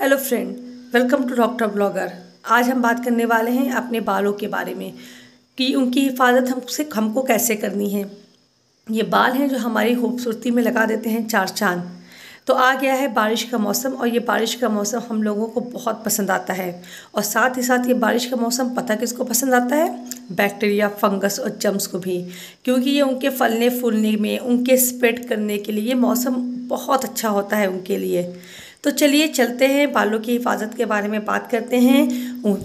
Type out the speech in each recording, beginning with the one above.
hello friend welcome to doctor blogger आज हम बात करने वाले हैं अपने बालों के बारे में कि उनकी हिफाजत हमसे हमको कैसे करनी है ये बाल हैं जो हमारी खूबसूरती में लगा देते हैं चार चांद तो आ गया है बारिश का मौसम और ये बारिश का मौसम हम लोगों को बहुत पसंद आता है और साथ ही साथ ये बारिश का मौसम पता किसको पसंद आता है बैक्टीरिया फंगस और जम्स को भी क्योंकि ये उनके फलने फूलने में उनके स्प्रेड करने के लिए मौसम बहुत अच्छा होता है उनके लिए तो चलिए चलते हैं बालों की हिफाजत के बारे में बात करते हैं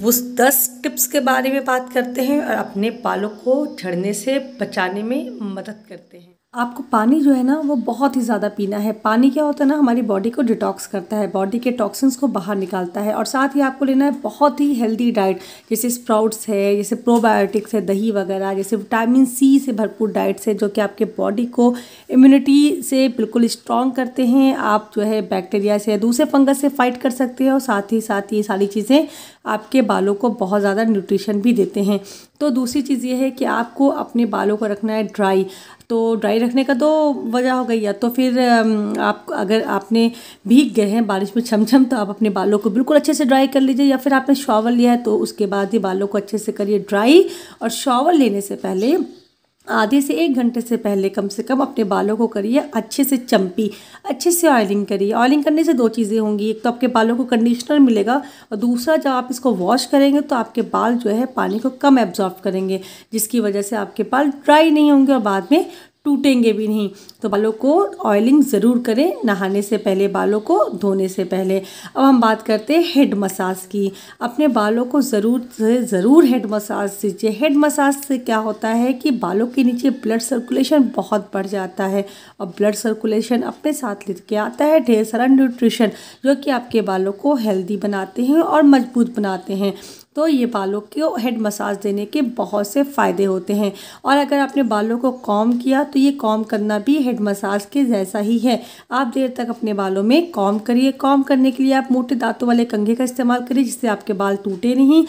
उस दस टिप्स के बारे में बात करते हैं और अपने बालों को झड़ने से बचाने में मदद करते हैं आपको पानी जो है ना वो बहुत ही ज़्यादा पीना है पानी क्या होता है ना हमारी बॉडी को डिटॉक्स करता है बॉडी के टॉक्सिन्स को बाहर निकालता है और साथ ही आपको लेना है बहुत ही हेल्दी डाइट जैसे स्प्राउट्स है जैसे प्रोबायोटिक्स है दही वगैरह जैसे विटामिन सी से भरपूर डाइट्स है जो कि आपके बॉडी को इम्यूनिटी से बिल्कुल स्ट्रॉन्ग करते हैं आप जो है बैक्टीरिया से दूसरे फंगस से फाइट कर सकते हैं और साथ ही साथ ये सारी चीज़ें आपके बालों को बहुत ज़्यादा न्यूट्रिशन भी देते हैं तो दूसरी चीज़ ये है कि आपको अपने बालों को रखना है ड्राई तो ड्राई रखने का दो तो वजह हो गई या तो फिर आप अगर आपने भीग गए हैं बारिश में छमछम तो आप अपने बालों को बिल्कुल अच्छे से ड्राई कर लीजिए या फिर आपने शॉवर लिया है तो उसके बाद ही बालों को अच्छे से करिए ड्राई और शॉवर लेने से पहले आधे से एक घंटे से पहले कम से कम अपने बालों को करिए अच्छे से चम्पी अच्छे से ऑयलिंग करिए ऑयलिंग करने से दो चीज़ें होंगी एक तो आपके बालों को कंडीशनर मिलेगा और दूसरा जब आप इसको वॉश करेंगे तो आपके बाल जो है पानी को कम एब्जॉर्व करेंगे जिसकी वजह से आपके बाल ड्राई नहीं होंगे और बाद में टूटेंगे भी नहीं तो बालों को ऑयलिंग ज़रूर करें नहाने से पहले बालों को धोने से पहले अब हम बात करते हैं हेड मसाज की अपने बालों को ज़रूर से ज़रूर हेड मसाज दीजिए हेड मसाज से क्या होता है कि बालों के नीचे ब्लड सर्कुलेशन बहुत बढ़ जाता है और ब्लड सर्कुलेशन अपने साथ लेके आता है ढेर सारा न्यूट्रिशन जो कि आपके बालों को हेल्दी बनाते हैं और मजबूत बनाते हैं तो ये बालों को हेड मसाज देने के बहुत से फ़ायदे होते हैं और अगर आपने बालों को कॉम किया तो ये कॉम करना भी हेड मसाज के जैसा ही है आप देर तक अपने बालों में कॉम करिए कॉम करने के लिए आप मोटे दांतों वाले कंघे का इस्तेमाल करिए जिससे आपके बाल टूटे नहीं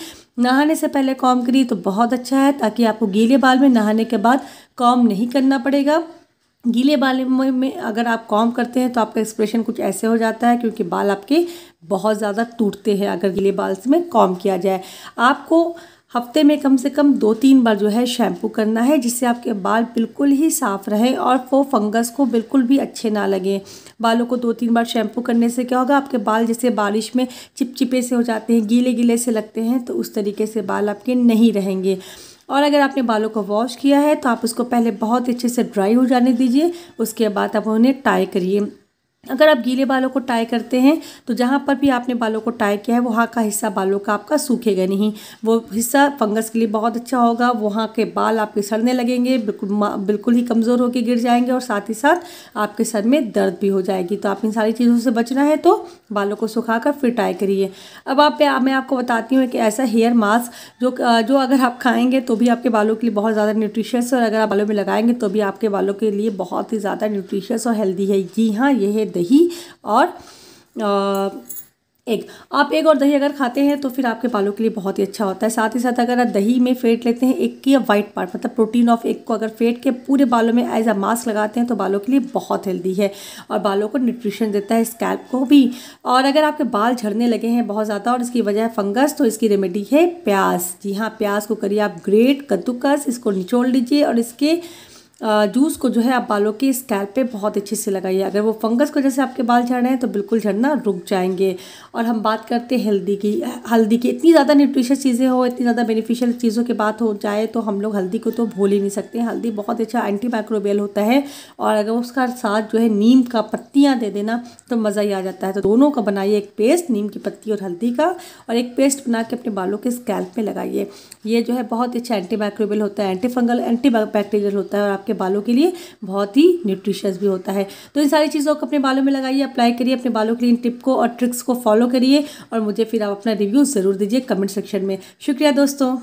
नहाने से पहले कॉम करिए तो बहुत अच्छा है ताकि आपको गीले बाल में नहाने के बाद कॉम नहीं करना पड़ेगा गीले बाल में, अगर आप कॉम करते हैं तो आपका एक्सप्रेशन कुछ ऐसे हो जाता है क्योंकि बाल आपके बहुत ज़्यादा टूटते हैं अगर गीले बाल में कॉम किया जाए आपको हफ्ते में कम से कम दो तीन बार जो है शैम्पू करना है जिससे आपके बाल बिल्कुल ही साफ़ रहे और वो फंगस को बिल्कुल भी अच्छे ना लगे बालों को दो तीन बार शैम्पू करने से क्या होगा आपके बाल जैसे बारिश में चिपचिपे से हो जाते हैं गीले गीले से लगते हैं तो उस तरीके से बाल आपके नहीं रहेंगे और अगर आपने बालों को वॉश किया है तो आप उसको पहले बहुत अच्छे से ड्राई हो जाने दीजिए उसके बाद आप उन्हें टाई करिए अगर आप गीले बालों को टाई करते हैं तो जहाँ पर भी आपने बालों को टाई किया है वहाँ का हिस्सा बालों का आपका सूखेगा नहीं वो हिस्सा फंगस के लिए बहुत अच्छा होगा वहाँ के बाल आपके सड़ने लगेंगे बिल्कुल बिल्कुल ही कमज़ोर होकर गिर जाएंगे और साथ ही साथ आपके सर में दर्द भी हो जाएगी तो आप इन सारी चीज़ों से बचना है तो बालों को सुखा कर फिर टाई करिए अब आप मैं आपको बताती हूँ एक ऐसा हेयर मास्क जो जो अगर आप खाएँगे तो भी आपके बालों के लिए बहुत ज़्यादा न्यूट्रिशस और अगर आप बालों में लगाएंगे तो भी आपके बालों के लिए बहुत ही ज़्यादा न्यूट्रिशस और हेल्दी है जी हाँ यह दही और एग आप एग और दही अगर खाते हैं तो फिर आपके बालों के लिए बहुत ही अच्छा होता है साथ ही साथ अगर आप दही में फेंट लेते हैं एक की वाइट पार्ट मतलब प्रोटीन ऑफ एग को अगर फेंट के पूरे बालों में एज अ मास्क लगाते हैं तो बालों के लिए बहुत हेल्दी है और बालों को न्यूट्रिशन देता है स्कैल्प को भी और अगर आपके बाल झड़ने लगे हैं बहुत ज़्यादा और इसकी वजह फंगस तो इसकी रेमेडी है प्याज जी हाँ प्याज को करिए आप ग्रेट कद्दूकस इसको निचोड़ लीजिए और इसके जूस को जो है आप बालों के स्कैल्प पे बहुत अच्छे से लगाइए अगर वो फंगस की वजह से आपके बाल झड़ रहे हैं तो बिल्कुल झड़ना रुक जाएंगे और हम बात करते हैं हल्दी की हल्दी की इतनी ज़्यादा न्यूट्रिशियस चीज़ें हो इतनी ज़्यादा बेनिफिशियल चीज़ों की बात हो जाए तो हम लोग हल्दी को तो भूल ही नहीं सकते हल्दी बहुत अच्छा एंटी माइक्रोबियल होता है और अगर उसका साथ जो है नीम का पत्तियाँ दे देना तो मज़ा ही आ जाता है तो दोनों का बनाइए एक पेस्ट नीम की पत्ती और हल्दी का और एक पेस्ट बना के अपने बालों के स्कैल्प में लगाइए ये जो है बहुत अच्छा एंटी माइक्रोबियल होता है एंटी फंगल एंटी बैक्टीरियल होता है और आपके आपके बालों के लिए बहुत ही न्यूट्रिशियस भी होता है तो इन सारी चीज़ों को अपने बालों में लगाइए अप्लाई करिए अपने बालों के लिए इन टिप को और ट्रिक्स को फॉलो करिए और मुझे फिर आप अपना रिव्यू ज़रूर दीजिए कमेंट सेक्शन में शुक्रिया दोस्तों